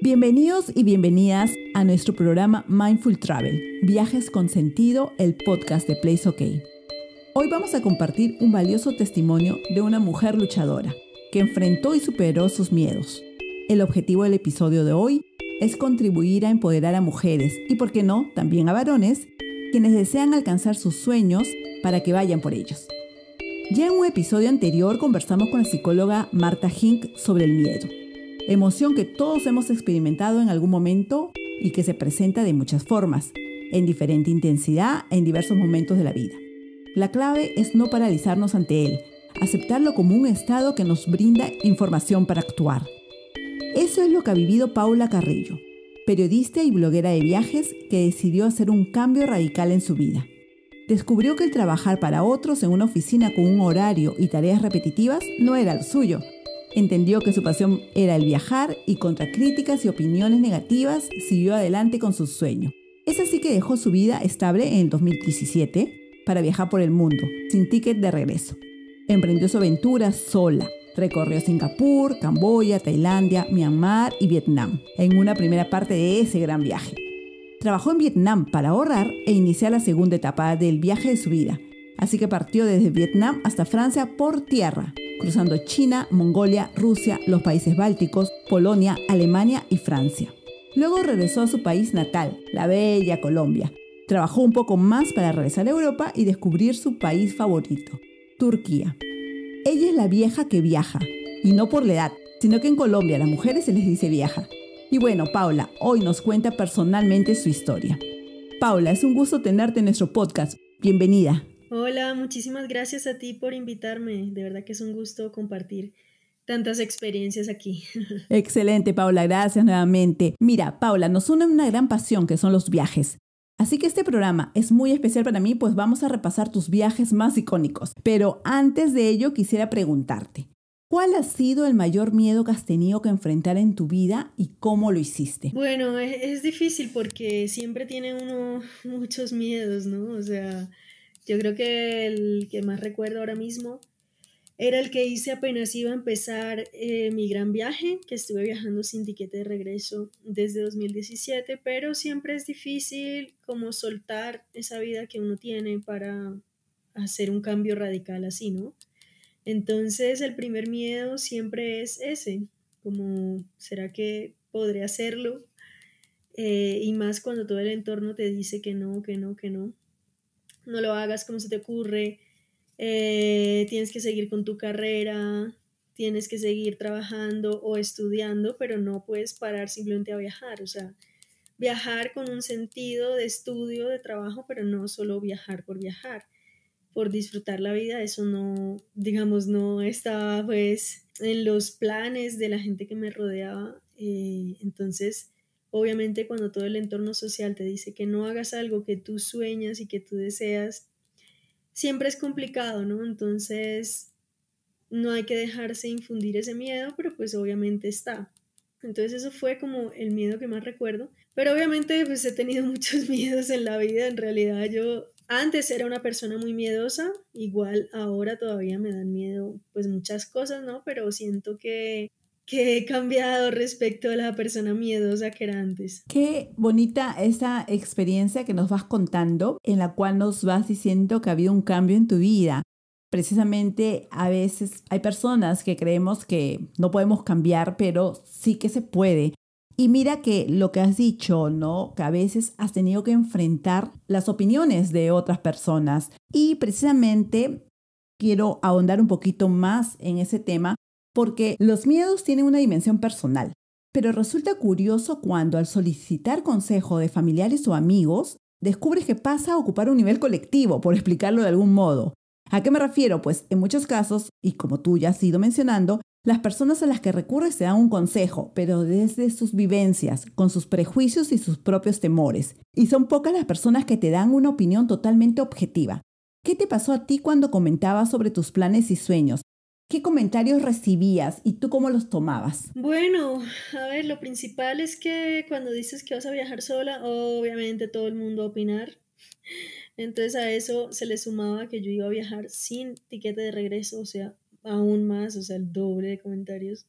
Bienvenidos y bienvenidas a nuestro programa Mindful Travel, Viajes con Sentido, el podcast de Place OK. Hoy vamos a compartir un valioso testimonio de una mujer luchadora que enfrentó y superó sus miedos. El objetivo del episodio de hoy es contribuir a empoderar a mujeres y, por qué no, también a varones quienes desean alcanzar sus sueños para que vayan por ellos. Ya en un episodio anterior conversamos con la psicóloga Marta Hink sobre el miedo, emoción que todos hemos experimentado en algún momento y que se presenta de muchas formas, en diferente intensidad en diversos momentos de la vida. La clave es no paralizarnos ante él, aceptarlo como un estado que nos brinda información para actuar. Eso es lo que ha vivido Paula Carrillo, periodista y bloguera de viajes que decidió hacer un cambio radical en su vida. Descubrió que el trabajar para otros en una oficina con un horario y tareas repetitivas no era el suyo. Entendió que su pasión era el viajar y contra críticas y opiniones negativas siguió adelante con su sueño. Es así que dejó su vida estable en 2017 para viajar por el mundo, sin ticket de regreso. Emprendió su aventura sola, Recorrió Singapur, Camboya, Tailandia, Myanmar y Vietnam, en una primera parte de ese gran viaje. Trabajó en Vietnam para ahorrar e iniciar la segunda etapa del viaje de su vida, así que partió desde Vietnam hasta Francia por tierra, cruzando China, Mongolia, Rusia, los países bálticos, Polonia, Alemania y Francia. Luego regresó a su país natal, la bella Colombia. Trabajó un poco más para regresar a Europa y descubrir su país favorito, Turquía. Ella es la vieja que viaja, y no por la edad, sino que en Colombia a las mujeres se les dice vieja. Y bueno, Paula hoy nos cuenta personalmente su historia. Paula, es un gusto tenerte en nuestro podcast. Bienvenida. Hola, muchísimas gracias a ti por invitarme. De verdad que es un gusto compartir tantas experiencias aquí. Excelente, Paula, gracias nuevamente. Mira, Paula, nos une una gran pasión que son los viajes. Así que este programa es muy especial para mí, pues vamos a repasar tus viajes más icónicos. Pero antes de ello quisiera preguntarte, ¿cuál ha sido el mayor miedo que has tenido que enfrentar en tu vida y cómo lo hiciste? Bueno, es, difícil porque siempre tiene uno muchos miedos, ¿no? O sea, yo creo que el que más recuerdo ahora mismo era el que hice apenas iba a empezar eh, mi gran viaje, que estuve viajando sin tiquete de regreso desde 2017, pero siempre es difícil como soltar esa vida que uno tiene para hacer un cambio radical así, ¿no? Entonces el primer miedo siempre es ese, como ¿será que podré hacerlo? Eh, y más cuando todo el entorno te dice que no, que no, que no. No lo hagas como se te ocurre, eh, tienes que seguir con tu carrera, tienes que seguir trabajando o estudiando, pero no puedes parar simplemente a viajar, o sea, viajar con un sentido de estudio, de trabajo, pero no solo viajar por viajar, por disfrutar la vida, eso no, digamos, no estaba pues en los planes de la gente que me rodeaba, eh, entonces... Obviamente cuando todo el entorno social te dice que no hagas algo que tú sueñas y que tú deseas, siempre es complicado, ¿no? Entonces, no hay que dejarse infundir ese miedo, pero pues obviamente está. Entonces eso fue como el miedo que más recuerdo. Pero obviamente pues he tenido muchos miedos en la vida. En realidad yo antes era una persona muy miedosa. Igual ahora todavía me dan miedo pues muchas cosas, ¿no? Pero siento que que he cambiado respecto a la persona miedosa que era antes. Qué bonita esa experiencia que nos vas contando, en la cual nos vas diciendo que ha habido un cambio en tu vida. Precisamente a veces hay personas que creemos que no podemos cambiar, pero sí que se puede. Y mira que lo que has dicho, ¿no? Que a veces has tenido que enfrentar las opiniones de otras personas. Y precisamente quiero ahondar un poquito más en ese tema porque los miedos tienen una dimensión personal, pero resulta curioso cuando al solicitar consejo de familiares o amigos, descubres que pasa a ocupar un nivel colectivo, por explicarlo de algún modo. ¿A qué me refiero? Pues en muchos casos, y como tú ya has ido mencionando, las personas a las que recurres se dan un consejo, pero desde sus vivencias, con sus prejuicios y sus propios temores. Y son pocas las personas que te dan una opinión totalmente objetiva. ¿Qué te pasó a ti cuando comentabas sobre tus planes y sueños? ¿Qué comentarios recibías y tú cómo los tomabas? Bueno, a ver, lo principal es que cuando dices que vas a viajar sola, obviamente todo el mundo va a opinar. Entonces a eso se le sumaba que yo iba a viajar sin tiquete de regreso, o sea, aún más, o sea, el doble de comentarios.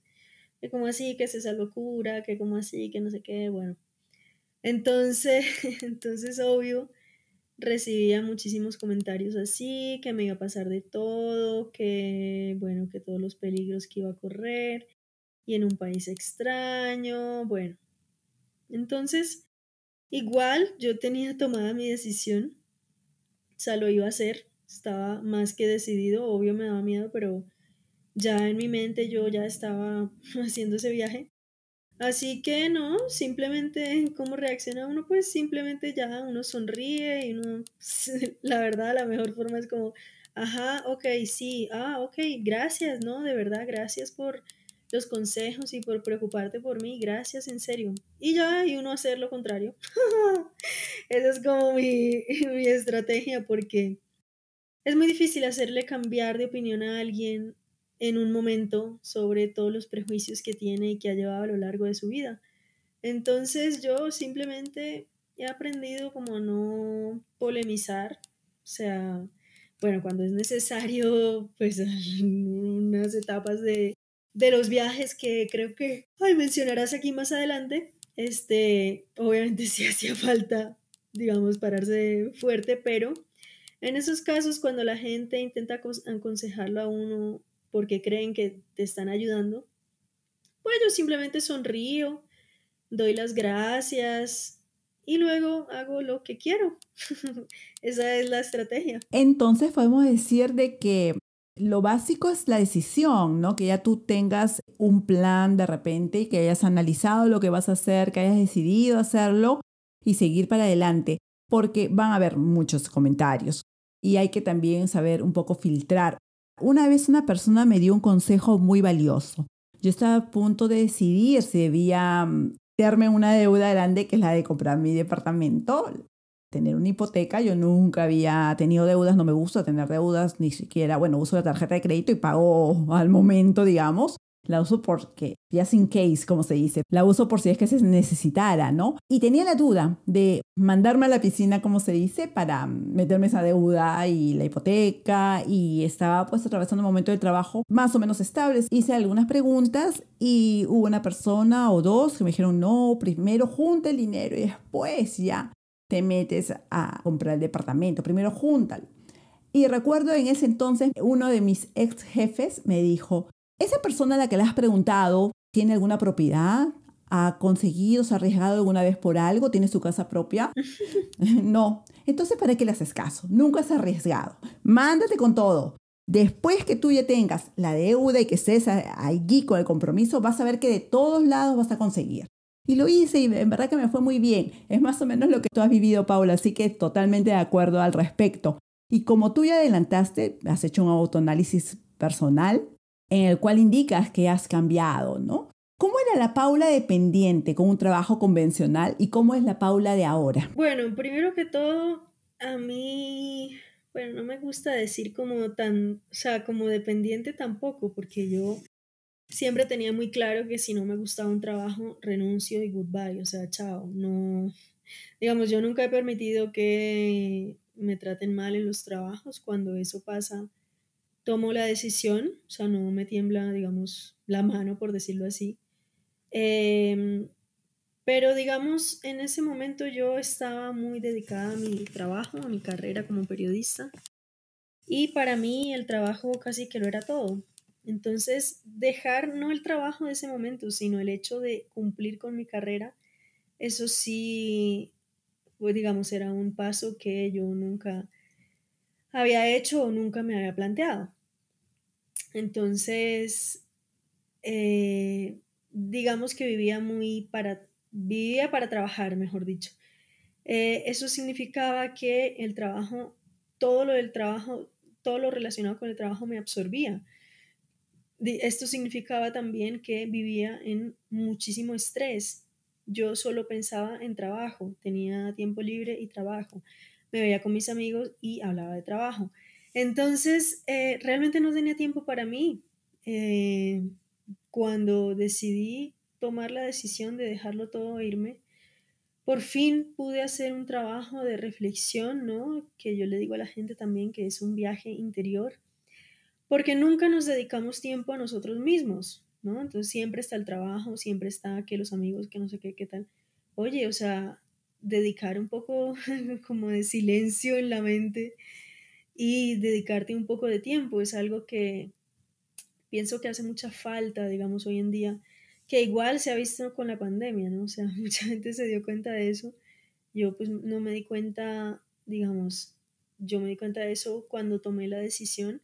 Que como así, que es esa locura, que como así, que no sé qué, bueno. Entonces, entonces obvio, recibía muchísimos comentarios así, que me iba a pasar de todo, que bueno, que todos los peligros que iba a correr y en un país extraño, bueno. Entonces, igual yo tenía tomada mi decisión, o sea, lo iba a hacer, estaba más que decidido, obvio me daba miedo, pero ya en mi mente yo ya estaba haciendo ese viaje. Así que no, simplemente cómo reacciona uno, pues simplemente ya uno sonríe y uno, la verdad, la mejor forma es como, ajá, ok, sí, ah, ok, gracias, ¿no? De verdad, gracias por los consejos y por preocuparte por mí, gracias, en serio. Y ya, y uno hacer lo contrario. Esa es como mi, mi estrategia porque es muy difícil hacerle cambiar de opinión a alguien en un momento sobre todos los prejuicios que tiene y que ha llevado a lo largo de su vida. Entonces yo simplemente he aprendido como no polemizar, o sea, bueno, cuando es necesario, pues en unas etapas de, de los viajes que creo que ay, mencionarás aquí más adelante, este, obviamente si hacía falta, digamos, pararse fuerte, pero en esos casos cuando la gente intenta aconsejarlo a uno porque creen que te están ayudando, pues yo simplemente sonrío, doy las gracias y luego hago lo que quiero. Esa es la estrategia. Entonces podemos decir de que lo básico es la decisión, ¿no? Que ya tú tengas un plan de repente y que hayas analizado lo que vas a hacer, que hayas decidido hacerlo y seguir para adelante, porque van a haber muchos comentarios y hay que también saber un poco filtrar una vez una persona me dio un consejo muy valioso. Yo estaba a punto de decidir si debía darme mm, una deuda grande, que es la de comprar mi departamento, tener una hipoteca. Yo nunca había tenido deudas, no me gusta tener deudas, ni siquiera, bueno, uso la tarjeta de crédito y pago al momento, digamos. La uso porque, ya sin case, como se dice, la uso por si es que se necesitara, ¿no? Y tenía la duda de mandarme a la piscina, como se dice, para meterme esa deuda y la hipoteca y estaba pues atravesando un momento de trabajo más o menos estables Hice algunas preguntas y hubo una persona o dos que me dijeron, no, primero junta el dinero y después ya te metes a comprar el departamento, primero júntalo. Y recuerdo en ese entonces, uno de mis ex jefes me dijo, esa persona a la que le has preguntado, ¿tiene alguna propiedad? ¿Ha conseguido, se ha arriesgado alguna vez por algo? ¿Tiene su casa propia? no. Entonces, ¿para qué le haces caso? Nunca se ha arriesgado. Mándate con todo. Después que tú ya tengas la deuda y que estés allí con el compromiso, vas a ver que de todos lados vas a conseguir. Y lo hice y en verdad que me fue muy bien. Es más o menos lo que tú has vivido, Paula, así que totalmente de acuerdo al respecto. Y como tú ya adelantaste, has hecho un autoanálisis personal, en el cual indicas que has cambiado, ¿no? ¿Cómo era la Paula dependiente con un trabajo convencional y cómo es la Paula de ahora? Bueno, primero que todo, a mí, bueno, no me gusta decir como tan, o sea, como dependiente tampoco, porque yo siempre tenía muy claro que si no me gustaba un trabajo, renuncio y goodbye, o sea, chao, no, digamos, yo nunca he permitido que me traten mal en los trabajos, cuando eso pasa, tomo la decisión, o sea, no me tiembla, digamos, la mano, por decirlo así. Em, pero, digamos, en ese momento yo estaba muy dedicada a mi trabajo, a mi carrera como periodista. Y para mí el trabajo casi que lo era todo. Entonces, dejar no el trabajo de ese momento, sino el hecho de cumplir con mi carrera, eso sí, pues digamos, era un paso que yo nunca había hecho o nunca me había planteado. Entonces, eh, digamos que vivía muy para, vivía para trabajar, mejor dicho. Eh, eso significaba que el trabajo, todo lo del trabajo, todo lo relacionado con el trabajo me absorbía. Esto significaba también que vivía en muchísimo estrés. Yo solo pensaba en trabajo, tenía tiempo libre y trabajo me veía con mis amigos y hablaba de trabajo. Entonces, eh, realmente no tenía tiempo para mí. Eh, cuando decidí tomar la decisión de dejarlo todo e irme, por fin pude hacer un trabajo de reflexión, ¿no? Que yo le digo a la gente también que es un viaje interior, porque nunca nos dedicamos tiempo a nosotros mismos, ¿no? Entonces siempre está el trabajo, siempre está que los amigos, que no sé qué, qué tal. Oye, o sea, dedicar un poco como de silencio en la mente y dedicarte un poco de tiempo. Es algo que pienso que hace mucha falta, digamos, hoy en día, que igual se ha visto con la pandemia, ¿no? O sea, mucha gente se dio cuenta de eso. Yo pues no me di cuenta, digamos, yo me di cuenta de eso cuando tomé la decisión,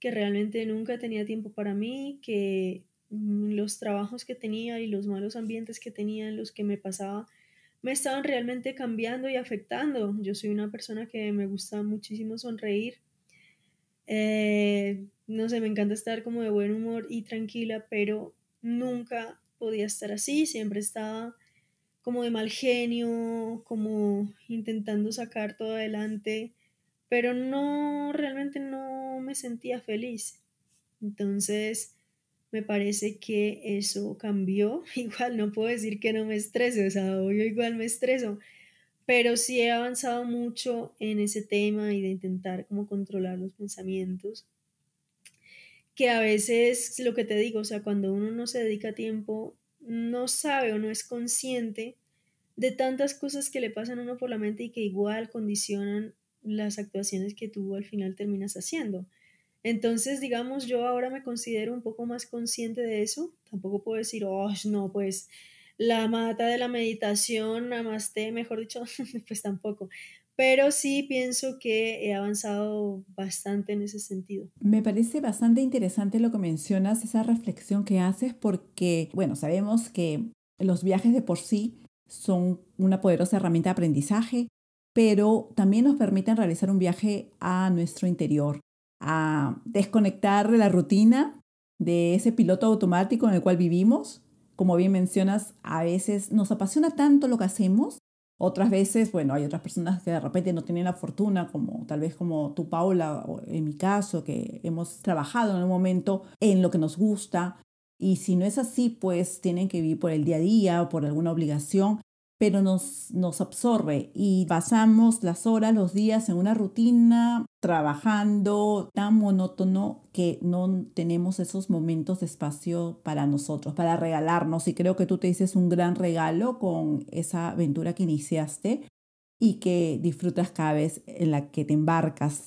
que realmente nunca tenía tiempo para mí, que los trabajos que tenía y los malos ambientes que tenía los que me pasaba me estaban realmente cambiando y afectando. Yo soy una persona que me gusta muchísimo sonreír. Eh, no sé, me encanta estar como de buen humor y tranquila, pero nunca podía estar así, siempre estaba como de mal genio, como intentando sacar todo adelante, pero no, realmente no me sentía feliz. Entonces, me parece que eso cambió. Igual no puedo decir que no me estreso, o sea, yo igual me estreso, pero sí he avanzado mucho en ese tema y de intentar como controlar los pensamientos, que a veces lo que te digo, o sea, cuando uno no se dedica tiempo, no sabe o no es consciente de tantas cosas que le pasan a uno por la mente y que igual condicionan las actuaciones que tú al final terminas haciendo. Entonces, digamos, yo ahora me considero un poco más consciente de eso. Tampoco puedo decir, oh, no, pues la mata de la meditación, namaste, mejor dicho, pues tampoco. Pero sí pienso que he avanzado bastante en ese sentido. Me parece bastante interesante lo que mencionas, esa reflexión que haces, porque, bueno, sabemos que los viajes de por sí son una poderosa herramienta de aprendizaje, pero también nos permiten realizar un viaje a nuestro interior a desconectar de la rutina, de ese piloto automático en el cual vivimos. Como bien mencionas, a veces nos apasiona tanto lo que hacemos, otras veces, bueno, hay otras personas que de repente no tienen la fortuna, como tal vez como tú, Paula, o en mi caso, que hemos trabajado en un momento en lo que nos gusta. Y si no es así, pues tienen que vivir por el día a día, o por alguna obligación pero nos, nos absorbe y pasamos las horas, los días en una rutina trabajando tan monótono que no tenemos esos momentos de espacio para nosotros, para regalarnos. Y creo que tú te dices un gran regalo con esa aventura que iniciaste y que disfrutas cada vez en la que te embarcas,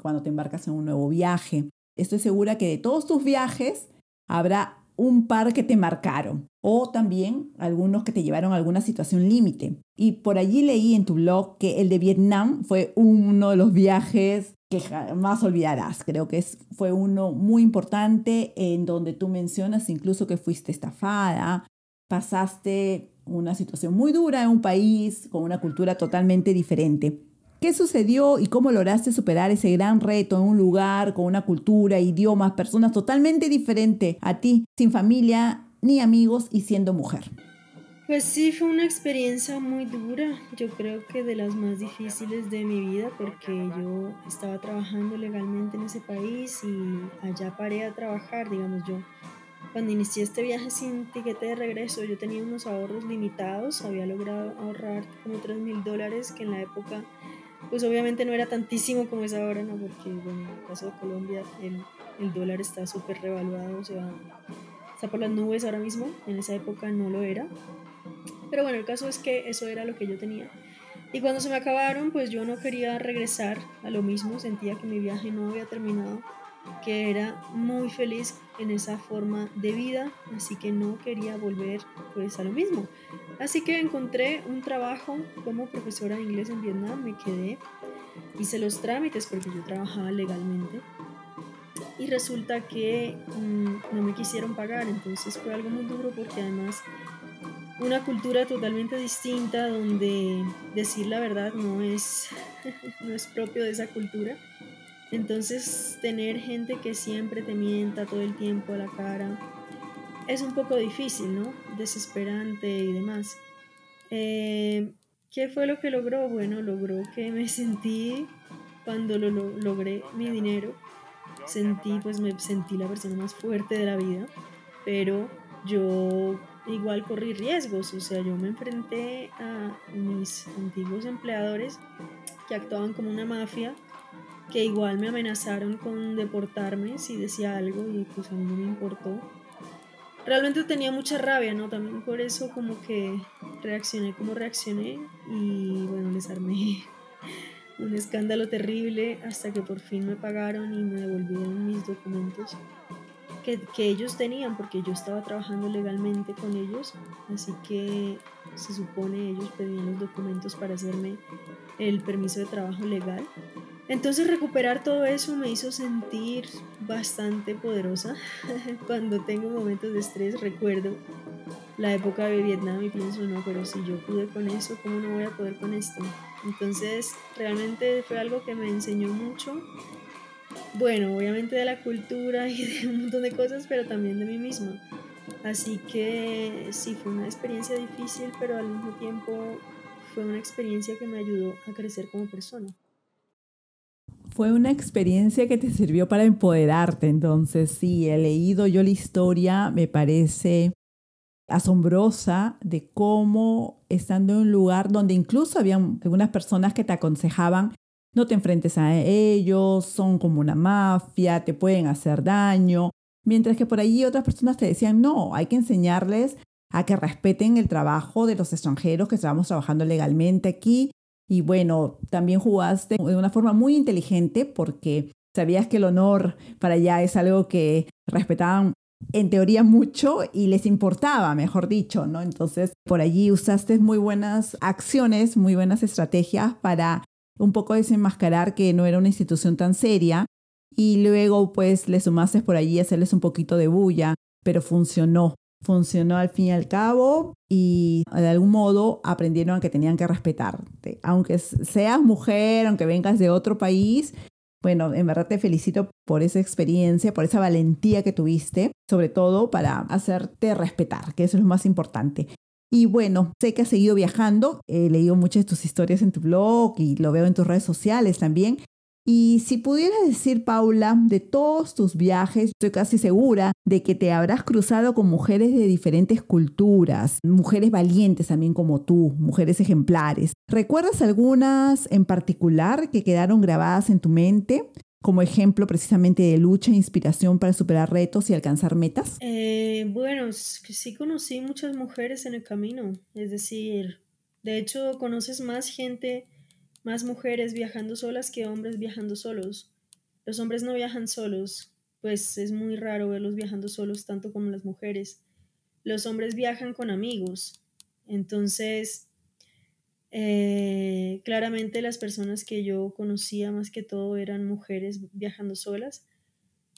cuando te embarcas en un nuevo viaje. Estoy segura que de todos tus viajes habrá un par que te marcaron o también algunos que te llevaron a alguna situación límite. Y por allí leí en tu blog que el de Vietnam fue uno de los viajes que jamás olvidarás. Creo que es, fue uno muy importante en donde tú mencionas incluso que fuiste estafada, pasaste una situación muy dura en un país con una cultura totalmente diferente. ¿Qué sucedió y cómo lograste superar ese gran reto en un lugar con una cultura, idiomas, personas totalmente diferentes a ti, sin familia ni amigos y siendo mujer? Pues sí, fue una experiencia muy dura, yo creo que de las más difíciles de mi vida porque yo estaba trabajando legalmente en ese país y allá paré a trabajar, digamos yo. Cuando inicié este viaje sin tiquete de regreso, yo tenía unos ahorros limitados, había logrado ahorrar como 3 mil dólares que en la época pues obviamente no era tantísimo como es ahora, ¿no? Porque, en el caso de Colombia, el, el dólar está súper revaluado, o sea, está por las nubes ahora mismo, en esa época no lo era. Pero bueno, el caso es que eso era lo que yo tenía. Y cuando se me acabaron, pues yo no quería regresar a lo mismo, sentía que mi viaje no había terminado que era muy feliz en esa forma de vida, así que no quería volver pues a lo mismo. Así que encontré un trabajo como profesora de inglés en Vietnam, me quedé, hice los trámites porque yo trabajaba legalmente y resulta que mm, no me quisieron pagar, entonces fue algo muy duro porque además una cultura totalmente distinta donde decir la verdad no es, no es propio de esa cultura entonces tener gente que siempre te mienta todo el tiempo a la cara es un poco difícil, ¿no? Desesperante y demás. Eh, ¿Qué fue lo que logró? Bueno, logró que me sentí cuando logré mi dinero. Sentí, pues me sentí la persona más fuerte de la vida, pero yo igual corrí riesgos, o sea, yo me enfrenté a mis antiguos empleadores que actuaban como una mafia que igual me amenazaron con deportarme si decía algo y pues a mí no me importó. Realmente tenía mucha rabia, ¿no? También por eso como que reaccioné como reaccioné y bueno, les armé un escándalo terrible hasta que por fin me pagaron y me devolvieron mis documentos que, ellos tenían, porque yo estaba trabajando legalmente con ellos, así que se supone ellos pedían los documentos para hacerme el permiso de trabajo legal. Entonces recuperar todo eso me hizo sentir bastante poderosa. Cuando tengo momentos de estrés recuerdo la época de Vietnam y pienso, no, pero si yo pude con eso, ¿cómo no voy a poder con esto? Entonces realmente fue algo que me enseñó mucho bueno, obviamente de la cultura y de un montón de cosas, pero también de mí mismo Así que sí, fue una experiencia difícil, pero al mismo tiempo fue una experiencia que me ayudó a crecer como persona. Fue una experiencia que te sirvió para empoderarte, entonces sí, he leído yo la historia, me parece asombrosa de cómo estando en un lugar donde incluso había algunas personas que te aconsejaban no te enfrentes a ellos, son como una mafia, te pueden hacer daño. Mientras que por allí otras personas te decían, no, hay que enseñarles a que respeten el trabajo de los extranjeros que estamos trabajando legalmente aquí. Y bueno, también jugaste de una forma muy inteligente porque sabías que el honor para allá es algo que respetaban en teoría mucho y les importaba, mejor dicho, ¿no? Entonces, por allí usaste muy buenas acciones, muy buenas estrategias para un poco desenmascarar que no era una institución tan seria y luego pues le sumases por allí hacerles un poquito de bulla, pero funcionó. Funcionó al fin y al cabo y de algún modo aprendieron a que tenían que respetarte. Aunque seas mujer, aunque vengas de otro país, bueno, en verdad te felicito por esa experiencia, por esa valentía que tuviste, sobre todo para hacerte respetar, que eso es lo más importante. Y bueno, sé que has seguido viajando, he leído muchas de tus historias en tu blog y lo veo en tus redes sociales también. Y si pudieras decir, Paula, de todos tus viajes, estoy casi segura de que te habrás cruzado con mujeres de diferentes culturas, mujeres valientes también como tú, mujeres ejemplares. ¿Recuerdas algunas en particular que quedaron grabadas en tu mente? como ejemplo precisamente de lucha e inspiración para superar retos y alcanzar metas? Eh, bueno, sí conocí muchas mujeres en el camino, es decir, de hecho conoces más gente, más mujeres viajando solas que hombres viajando solos. Los hombres no viajan solos, pues es muy raro verlos viajando solos tanto como las mujeres. Los hombres viajan con amigos, entonces eh, claramente las personas que yo conocía más que todo eran mujeres viajando solas.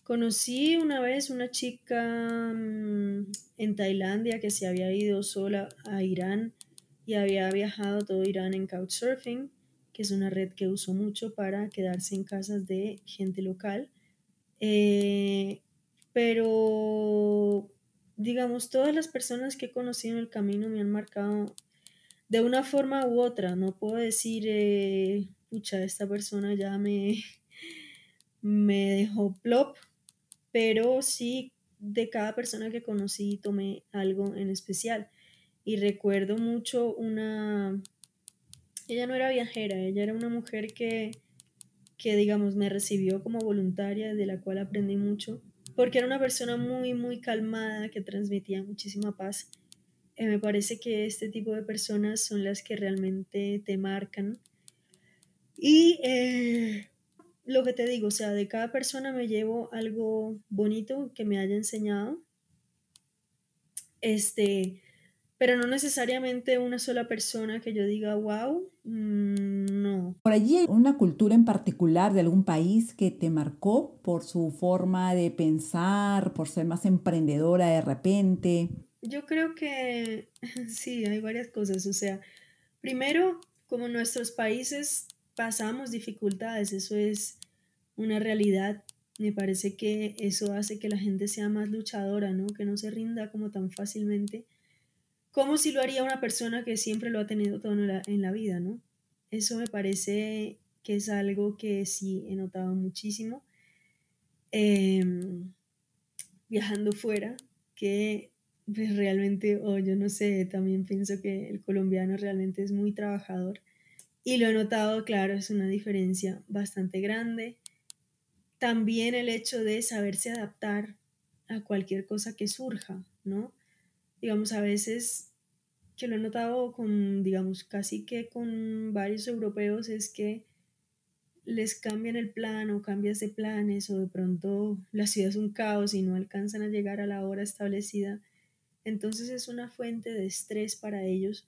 Conocí una vez una chica mm, en Tailandia que se había ido sola a Irán y había viajado todo Irán en Couchsurfing, que es una red que uso mucho para quedarse en casas de gente local. Eh, pero, digamos, todas las personas que he conocido en el camino me han marcado de una forma u otra. No puedo decir, eh, pucha, esta persona ya me, me dejó plop, pero sí de cada persona que conocí tomé algo en especial. Y recuerdo mucho una... Ella no era viajera, ella era una mujer que, que digamos, me recibió como voluntaria, de la cual aprendí mucho, porque era una persona muy, muy calmada, que transmitía muchísima paz eh, me parece que este tipo de personas son las que realmente te marcan. Y eh, lo que te digo, o sea, de cada persona me llevo algo bonito que me haya enseñado. Este, pero no necesariamente una sola persona que yo diga, wow, mm, no. Por allí hay una cultura en particular de algún país que te marcó por su forma de pensar, por ser más emprendedora de repente yo creo que sí, hay varias cosas. O sea, primero, como nuestros países pasamos dificultades, eso es una realidad. Me parece que eso hace que la gente sea más luchadora, ¿no? Que no se rinda como tan fácilmente, como si lo haría una persona que siempre lo ha tenido todo en la, vida, ¿no? Eso me parece que es algo que sí he notado muchísimo. Em, viajando fuera, que pues realmente, o yo no sé, también pienso que el colombiano realmente es muy trabajador. Y lo he notado, claro, es una diferencia bastante grande. También el hecho de saberse adaptar a cualquier cosa que surja, ¿no? Digamos, a veces, que lo he notado con, digamos, casi que con varios europeos, es que les cambian el plan o cambias de planes o de pronto la ciudad es un caos y no alcanzan a llegar a la hora establecida entonces es una fuente de estrés para ellos,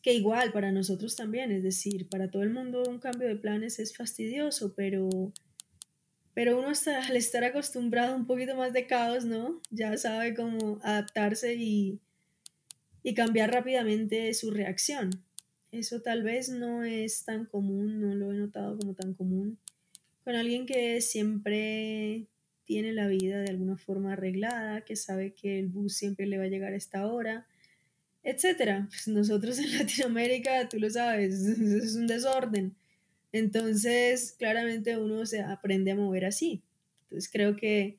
que igual para nosotros también, es decir, para todo el mundo un cambio de planes es fastidioso, pero, pero uno hasta al estar acostumbrado un poquito más de caos, ¿no? Ya sabe cómo adaptarse y, y cambiar rápidamente su reacción. Eso tal vez no es tan común, no lo he notado como tan común con alguien que siempre tiene la vida de alguna forma arreglada, que sabe que el bus siempre le va a llegar a esta hora, etcétera. Pues, nosotros en Latinoamérica, tú lo sabes, es un desorden. Entonces, claramente uno se aprende a mover así. Entonces, creo que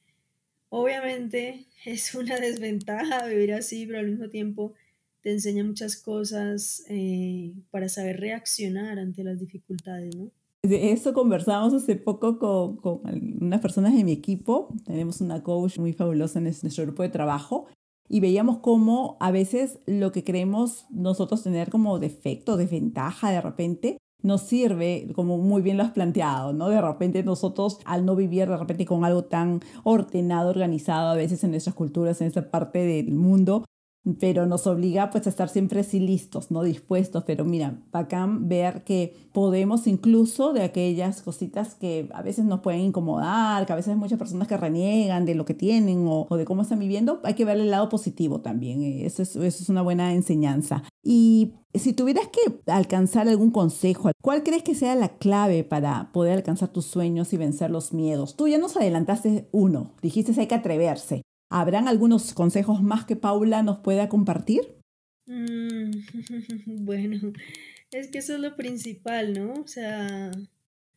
obviamente es una desventaja vivir así, pero al mismo tiempo te enseña muchas cosas eh, para saber reaccionar ante las dificultades, ¿no? De eso conversábamos hace poco con, unas personas de mi equipo. Tenemos una coach muy fabulosa en nuestro grupo de trabajo y veíamos cómo a veces lo que creemos nosotros tener como defecto, desventaja de repente, nos sirve, como muy bien lo has planteado, ¿no? De repente nosotros, al no vivir de repente con algo tan ordenado, organizado a veces en nuestras culturas, en esta parte del mundo, pero nos obliga pues a estar siempre sí listos, no dispuestos, pero mira, bacán ver que podemos incluso de aquellas cositas que a veces nos pueden incomodar, que a veces hay muchas personas que reniegan de lo que tienen o, de cómo están viviendo, hay que ver el lado positivo también, eh, eso es, eso es una buena enseñanza. Y si tuvieras que alcanzar algún consejo, ¿cuál crees que sea la clave para poder alcanzar tus sueños y vencer los miedos? Tú ya nos adelantaste uno, dijiste hay que atreverse, ¿Habrán algunos consejos más que Paula nos pueda compartir? Mm, bueno, es que eso es lo principal, ¿no? O sea,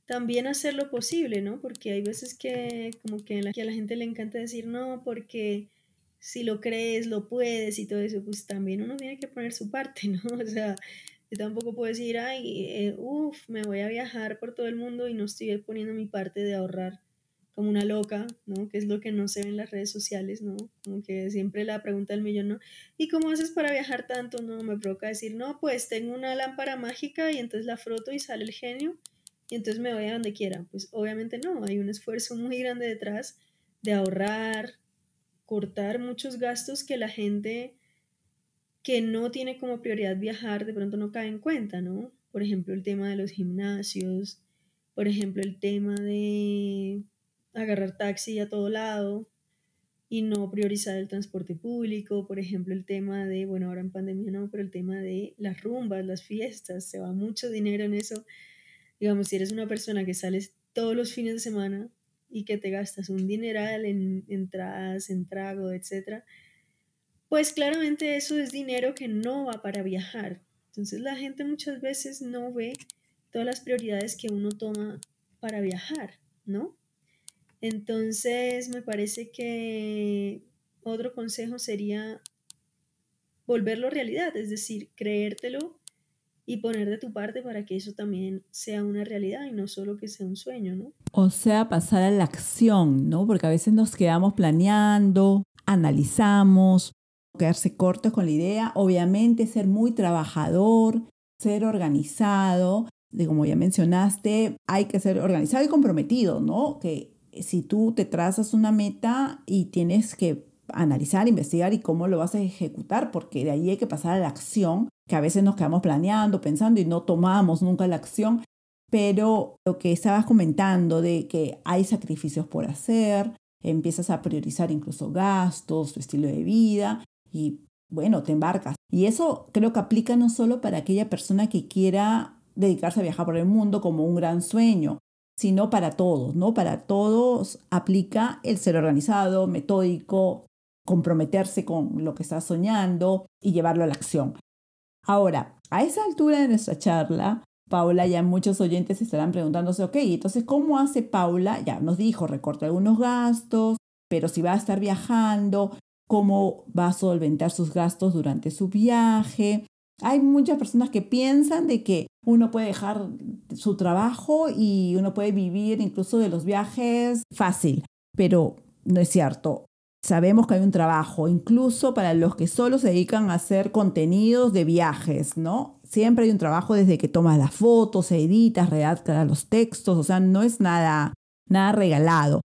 también hacer lo posible, ¿no? Porque hay veces que como que, a la gente le encanta decir no, porque si lo crees, lo puedes y todo eso, pues también uno tiene que poner su parte, ¿no? O sea, tampoco puedo decir, ay, eh, uff, me voy a viajar por todo el mundo y no estoy poniendo mi parte de ahorrar como una loca, ¿no? Que es lo que no se ve en las redes sociales, ¿no? Como que siempre la pregunta del millón, ¿no? ¿Y cómo haces para viajar tanto? No, me provoca decir, no, pues tengo una lámpara mágica y entonces la froto y sale el genio y entonces me voy a donde quiera. Pues obviamente no, hay un esfuerzo muy grande detrás de ahorrar, cortar muchos gastos que la gente que no tiene como prioridad viajar de pronto no cae en cuenta, ¿no? Por ejemplo, el tema de los gimnasios, por ejemplo, el tema de agarrar taxi a todo lado y no priorizar el transporte público, por ejemplo, el tema de, bueno, ahora en pandemia no, pero el tema de las rumbas, las fiestas, se va mucho dinero en eso. Digamos, si eres una persona que sales todos los fines de semana y que te gastas un dineral en entradas, en trago, etc., pues claramente eso es dinero que no va para viajar. Entonces la gente muchas veces no ve todas las prioridades que uno toma para viajar, ¿no? Entonces, me parece que otro consejo sería volverlo realidad, es decir, creértelo y poner de tu parte para que eso también sea una realidad y no solo que sea un sueño, ¿no? O sea, pasar a la acción, ¿no? Porque a veces nos quedamos planeando, analizamos, quedarse cortos con la idea, obviamente ser muy trabajador, ser organizado, de como ya mencionaste, hay que ser organizado y comprometido, ¿no? Que si tú te trazas una meta y tienes que analizar, investigar y cómo lo vas a ejecutar, porque de ahí hay que pasar a la acción, que a veces nos quedamos planeando, pensando y no tomamos nunca la acción. Pero lo que estabas comentando de que hay sacrificios por hacer, empiezas a priorizar incluso gastos, tu estilo de vida y bueno, te embarcas. Y eso creo que aplica no solo para aquella persona que quiera dedicarse a viajar por el mundo como un gran sueño, sino para todos, ¿no? Para todos aplica el ser organizado, metódico, comprometerse con lo que estás soñando y llevarlo a la acción. Ahora, a esa altura de nuestra charla, Paula, ya muchos oyentes estarán preguntándose, ok, entonces, ¿cómo hace Paula? Ya nos dijo, recorta algunos gastos, pero si va a estar viajando, ¿cómo va a solventar sus gastos durante su viaje? Hay muchas personas que piensan de que uno puede dejar su trabajo y uno puede vivir incluso de los viajes fácil, pero no es cierto. Sabemos que hay un trabajo, incluso para los que solo se dedican a hacer contenidos de viajes, ¿no? Siempre hay un trabajo desde que tomas las fotos, editas, redactas los textos, o sea, no es nada, nada regalado.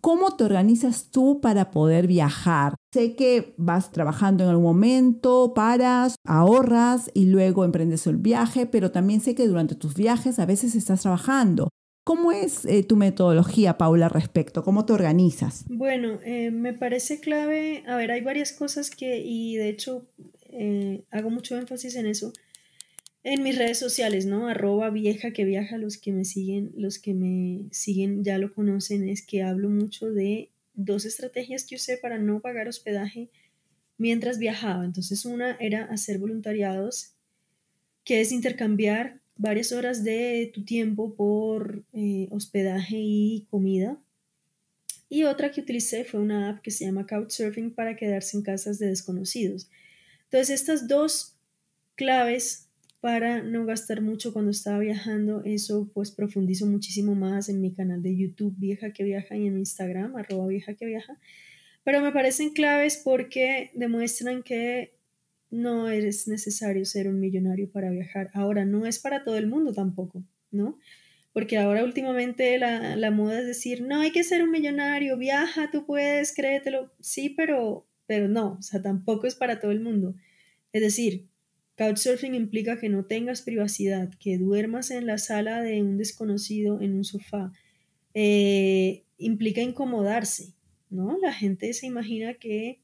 ¿Cómo te organizas tú para poder viajar? Sé que vas trabajando en algún momento, paras, ahorras y luego emprendes el viaje, pero también sé que durante tus viajes a veces estás trabajando. ¿Cómo es eh, tu metodología, Paula, respecto? ¿Cómo te organizas? Bueno, eh, me parece clave, a ver, hay varias cosas que, y de hecho eh, hago mucho énfasis en eso, en mis redes sociales, ¿no? Arroba vieja que viaja, los que me siguen, los que me siguen ya lo conocen, es que hablo mucho de dos estrategias que usé para no pagar hospedaje mientras viajaba. Entonces una era hacer voluntariados, que es intercambiar varias horas de tu tiempo por eh, hospedaje y comida. Y otra que utilicé fue una app que se llama Couchsurfing para quedarse en casas de desconocidos. Entonces estas dos claves para no gastar mucho cuando estaba viajando. Eso pues profundizo muchísimo más en mi canal de YouTube Vieja que Viaja y en Instagram arroba Vieja que Viaja. Pero me parecen claves porque demuestran que no es necesario ser un millonario para viajar. Ahora, no es para todo el mundo tampoco, ¿no? Porque ahora últimamente la, moda es decir, no hay que ser un millonario, viaja, tú puedes, créetelo. Sí, pero, pero no, o sea, tampoco es para todo el mundo. Es decir, Couchsurfing implica que no tengas privacidad, que duermas en la sala de un desconocido en un sofá. Eh, implica incomodarse, ¿no? La gente se imagina que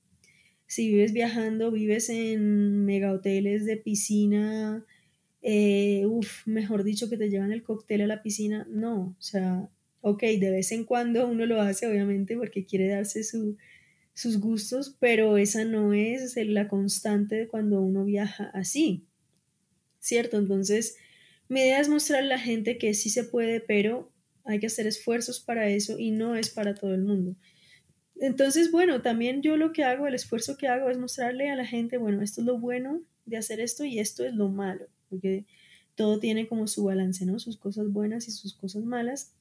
si vives viajando, vives en mega hoteles de piscina, eh, uff, mejor dicho, que te llevan el cóctel a la piscina. No, o sea, ok, de vez en cuando uno lo hace, obviamente, porque quiere darse su, sus gustos, pero esa no es la constante cuando uno viaja así, ¿cierto? Entonces, mi idea es mostrar a la gente que sí se puede, pero hay que hacer esfuerzos para eso y no es para todo el mundo. Entonces, bueno, también yo lo que hago, el esfuerzo que hago es mostrarle a la gente, bueno, esto es lo bueno de hacer esto y esto es lo malo, porque todo tiene como su balance, ¿no? Sus cosas buenas y sus cosas malas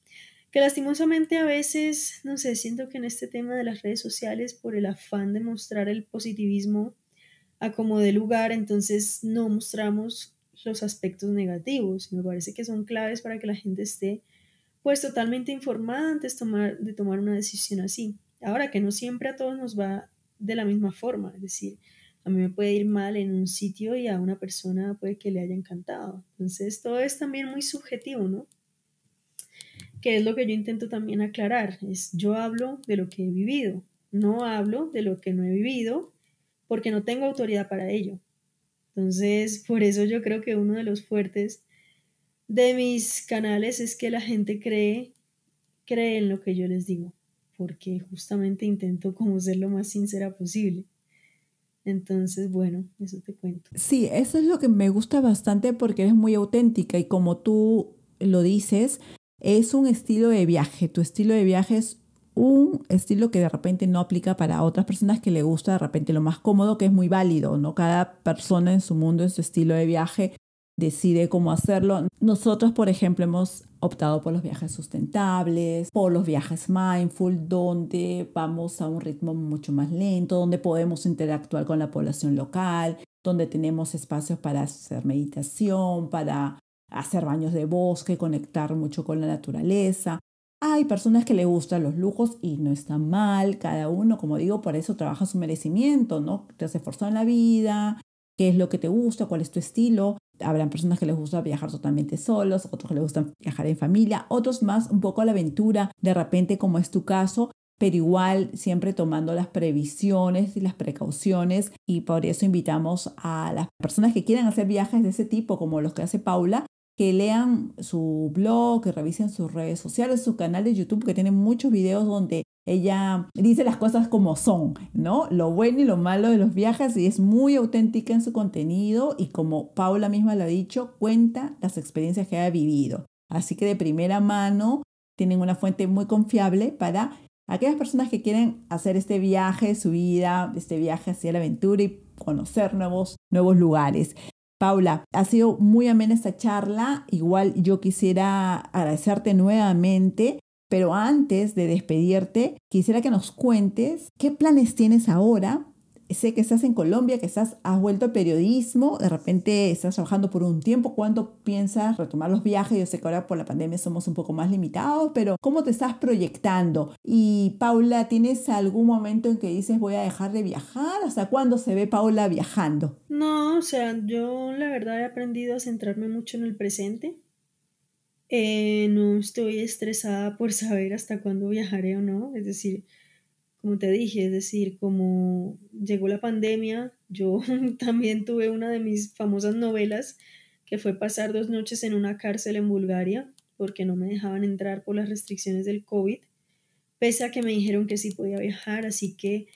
que lastimosamente a veces, no sé, siento que en este tema de las redes sociales, por el afán de mostrar el positivismo a como de lugar, entonces no mostramos los aspectos negativos. Me parece que son claves para que la gente esté pues totalmente informada antes de tomar una decisión así. Ahora que no siempre a todos nos va de la misma forma, es decir, a mí me puede ir mal en un sitio y a una persona puede que le haya encantado. Entonces todo es también muy subjetivo, ¿no? que es lo que yo intento también aclarar, es yo hablo de lo que he vivido, no hablo de lo que no he vivido porque no tengo autoridad para ello. Entonces, por eso yo creo que uno de los fuertes de mis canales es que la gente cree, cree en lo que yo les digo, porque justamente intento como ser lo más sincera posible. Entonces, bueno, eso te cuento. Sí, eso es lo que me gusta bastante porque eres muy auténtica y como tú lo dices, es un estilo de viaje. Tu estilo de viaje es un estilo que de repente no aplica para otras personas que le gusta de repente lo más cómodo, que es muy válido, ¿no? Cada persona en su mundo, en su estilo de viaje, decide cómo hacerlo. Nosotros, por ejemplo, hemos optado por los viajes sustentables, por los viajes mindful, donde vamos a un ritmo mucho más lento, donde podemos interactuar con la población local, donde tenemos espacios para hacer meditación, para hacer baños de bosque, conectar mucho con la naturaleza. Hay personas que le gustan los lujos y no está mal, cada uno, como digo, por eso trabaja su merecimiento, ¿no? Te has esforzado en la vida, qué es lo que te gusta, cuál es tu estilo. Habrán personas que les gusta viajar totalmente solos, otros que les gusta viajar en familia, otros más un poco a la aventura, de repente como es tu caso, pero igual siempre tomando las previsiones y las precauciones y por eso invitamos a las personas que quieran hacer viajes de ese tipo, como los que hace Paula, que lean su blog, que revisen sus redes sociales, su canal de YouTube, que tiene muchos videos donde ella dice las cosas como son, ¿no? Lo bueno y lo malo de los viajes y es muy auténtica en su contenido y como Paula misma lo ha dicho, cuenta las experiencias que ha vivido. Así que de primera mano tienen una fuente muy confiable para aquellas personas que quieren hacer este viaje, su vida, este viaje hacia la aventura y conocer nuevos, nuevos lugares. Paula, ha sido muy amena esta charla. Igual yo quisiera agradecerte nuevamente, pero antes de despedirte, quisiera que nos cuentes qué planes tienes ahora sé que estás en Colombia, que estás, has vuelto al periodismo, de repente estás trabajando por un tiempo, ¿cuándo piensas retomar los viajes? Yo sé que ahora por la pandemia somos un poco más limitados, pero ¿cómo te estás proyectando? Y Paula, ¿tienes algún momento en que dices voy a dejar de viajar? ¿Hasta cuándo se ve Paula viajando? No, o sea, yo la verdad he aprendido a centrarme mucho en el presente. Eh, no estoy estresada por saber hasta cuándo viajaré o no, es decir, como te dije, es decir, como llegó la pandemia, yo también tuve una de mis famosas novelas que fue pasar dos noches en una cárcel en Bulgaria porque no me dejaban entrar por las restricciones del COVID, pese a que me dijeron que sí podía viajar, así que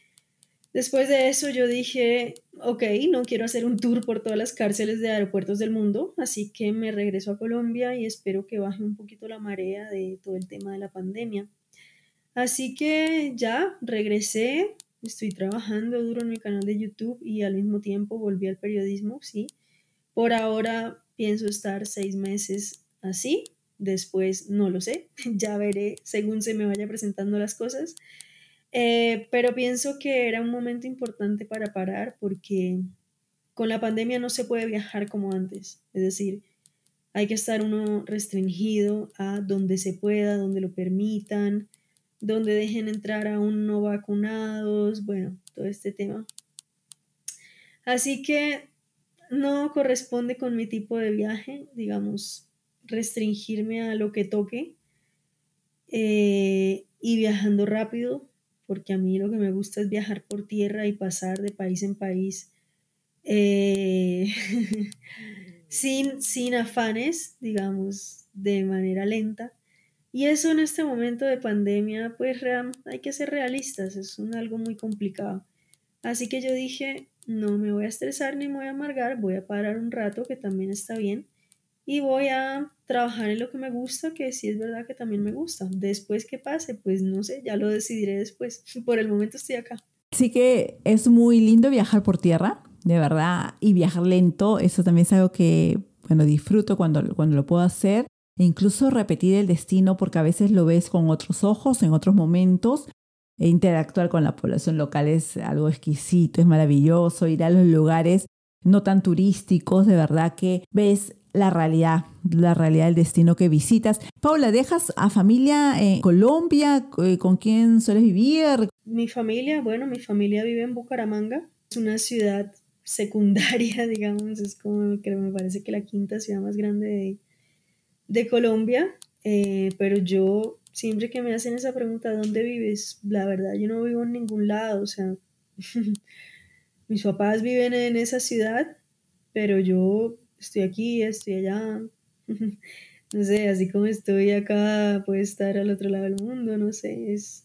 después de eso yo dije, ok, no quiero hacer un tour por todas las cárceles de aeropuertos del mundo, así que me regreso a Colombia y espero que baje un poquito la marea de todo el tema de la pandemia. Así que ya regresé, estoy trabajando duro en mi canal de YouTube y al mismo tiempo volví al periodismo, sí. Por ahora pienso estar seis meses así, después no lo sé, ya veré según se me vaya presentando las cosas. Eh, pero pienso que era un momento importante para parar porque con la pandemia no se puede viajar como antes, es decir, hay que estar uno restringido a donde se pueda, donde lo permitan, donde dejen entrar a un no vacunados, bueno, todo este tema. Así que no corresponde con mi tipo de viaje, digamos, restringirme a lo que toque eh, y viajando rápido, porque a mí lo que me gusta es viajar por tierra y pasar de país en país eh, sin, sin afanes, digamos, de manera lenta. Y eso en este momento de pandemia, pues hay que ser realistas, es un algo muy complicado. Así que yo dije, no me voy a estresar ni me voy a amargar, voy a parar un rato, que también está bien, y voy a trabajar en lo que me gusta, que sí es verdad que también me gusta. Después que pase, pues no sé, ya lo decidiré después. Por el momento estoy acá. Sí que es muy lindo viajar por tierra, de verdad, y viajar lento, eso también es algo que, bueno, disfruto cuando, cuando lo puedo hacer. E incluso repetir el destino porque a veces lo ves con otros ojos en otros momentos. E interactuar con la población local es algo exquisito, es maravilloso, ir a los lugares no tan turísticos, de verdad que ves la realidad, la realidad del destino que visitas. Paula, ¿dejas a familia en Colombia? Eh, ¿Con quién sueles vivir? Mi familia, bueno, mi familia vive en Bucaramanga, es una ciudad secundaria, digamos, es como que me parece que la quinta ciudad más grande de, de Colombia, eh, pero yo siempre que me hacen esa pregunta, ¿dónde vives? La verdad, yo no vivo en ningún lado, o sea, mis papás viven en esa ciudad, pero yo estoy aquí, estoy allá, no sé, así como estoy acá, puede estar al otro lado del mundo, no sé, es,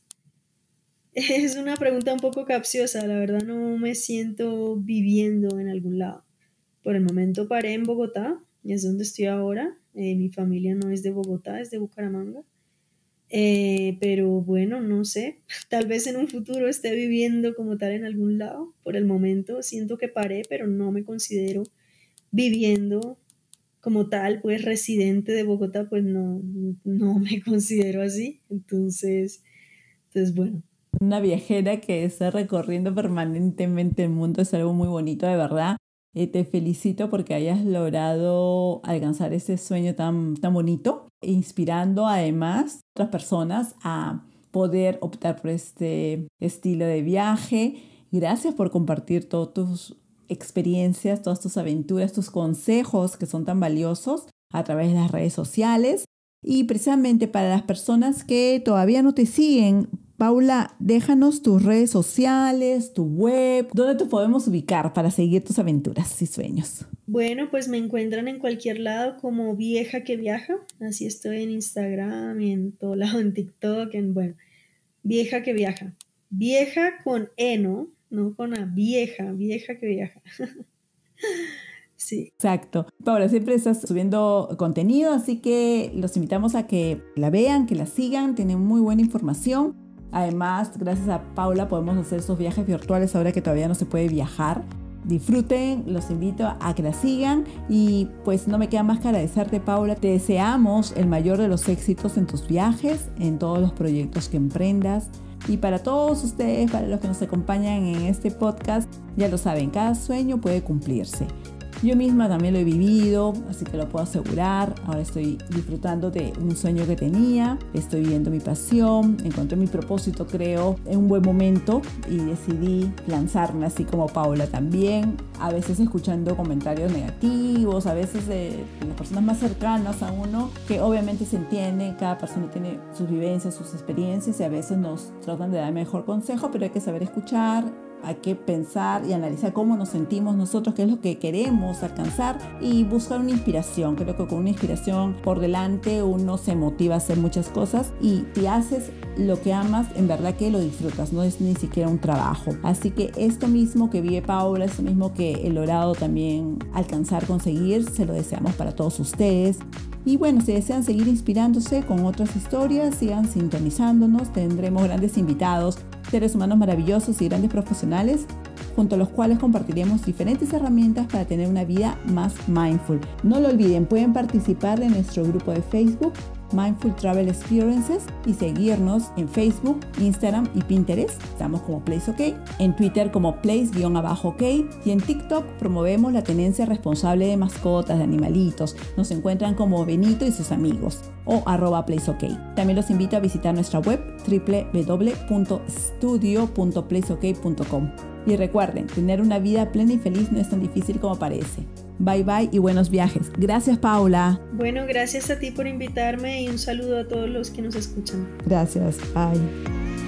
es una pregunta un poco capciosa, la verdad no me siento viviendo en algún lado. Por el momento paré en Bogotá, y es donde estoy ahora, eh, mi familia no es de Bogotá, es de Bucaramanga. Eh, pero bueno, no sé, tal vez en un futuro esté viviendo como tal en algún lado. Por el momento siento que paré, pero no me considero viviendo como tal, pues residente de Bogotá, pues no, no me considero así. Entonces, entonces bueno, una viajera que está recorriendo permanentemente el mundo es algo muy bonito, de verdad. Eh, te felicito porque hayas logrado alcanzar ese sueño tan, tan bonito, inspirando además a otras personas a poder optar por este estilo de viaje. Gracias por compartir todas tus experiencias, todas tus aventuras, tus consejos que son tan valiosos a través de las redes sociales. Y precisamente para las personas que todavía no te siguen, Paula, déjanos tus redes sociales, tu web, dónde te podemos ubicar para seguir tus aventuras y sueños. Bueno, pues me encuentran en cualquier lado como vieja que viaja. Así estoy en Instagram, y en todo lado, en TikTok, en bueno, vieja que viaja. Vieja con E, ¿no? No con A, vieja, vieja que viaja. Sí. Exacto. Paula, siempre estás subiendo contenido, así que los invitamos a que la vean, que la sigan, tienen muy buena información. Además, gracias a Paula podemos hacer esos viajes virtuales ahora que todavía no se puede viajar. Disfruten, los invito a que la sigan y pues no me queda más que agradecerte Paula. Te deseamos el mayor de los éxitos en tus viajes, en todos los proyectos que emprendas. Y para todos ustedes, para los que nos acompañan en este podcast, ya lo saben, cada sueño puede cumplirse. Yo misma también lo he vivido, así que lo puedo asegurar. Ahora estoy disfrutando de un sueño que tenía, estoy viviendo mi pasión, encontré mi propósito, creo, en un buen momento y decidí lanzarme así como Paula también, a veces escuchando comentarios negativos, a veces eh, de las personas más cercanas a uno, que obviamente se entiende, cada persona tiene sus vivencias, sus experiencias y a veces nos tratan de dar mejor consejo, pero hay que saber escuchar hay que pensar y analizar cómo nos sentimos nosotros, qué es lo que queremos alcanzar y buscar una inspiración. Creo que con una inspiración por delante uno se motiva a hacer muchas cosas y si haces lo que amas, en verdad que lo disfrutas, no es ni siquiera un trabajo. Así que esto mismo que vive Paula, esto mismo que el orado también alcanzar, conseguir, se lo deseamos para todos ustedes. Y bueno, si desean seguir inspirándose con otras historias, sigan sintonizándonos. Tendremos grandes invitados seres humanos maravillosos y grandes profesionales junto a los cuales compartiremos diferentes herramientas para tener una vida más mindful. No lo olviden, pueden participar de nuestro grupo de Facebook Mindful Travel Experiences y seguirnos en Facebook, Instagram y Pinterest. Estamos como PlaceOK en Twitter como Place-OK -OK, y en TikTok promovemos la tenencia responsable de mascotas, de animalitos. Nos encuentran como Benito y sus amigos o arroba PlaceOK. También los invito a visitar nuestra web www.studio.placeok.com. Y recuerden, tener una vida plena y feliz no es tan difícil como parece. Bye bye y buenos viajes. Gracias Paula. Bueno, gracias a ti por invitarme y un saludo a todos los que nos escuchan. Gracias. Bye.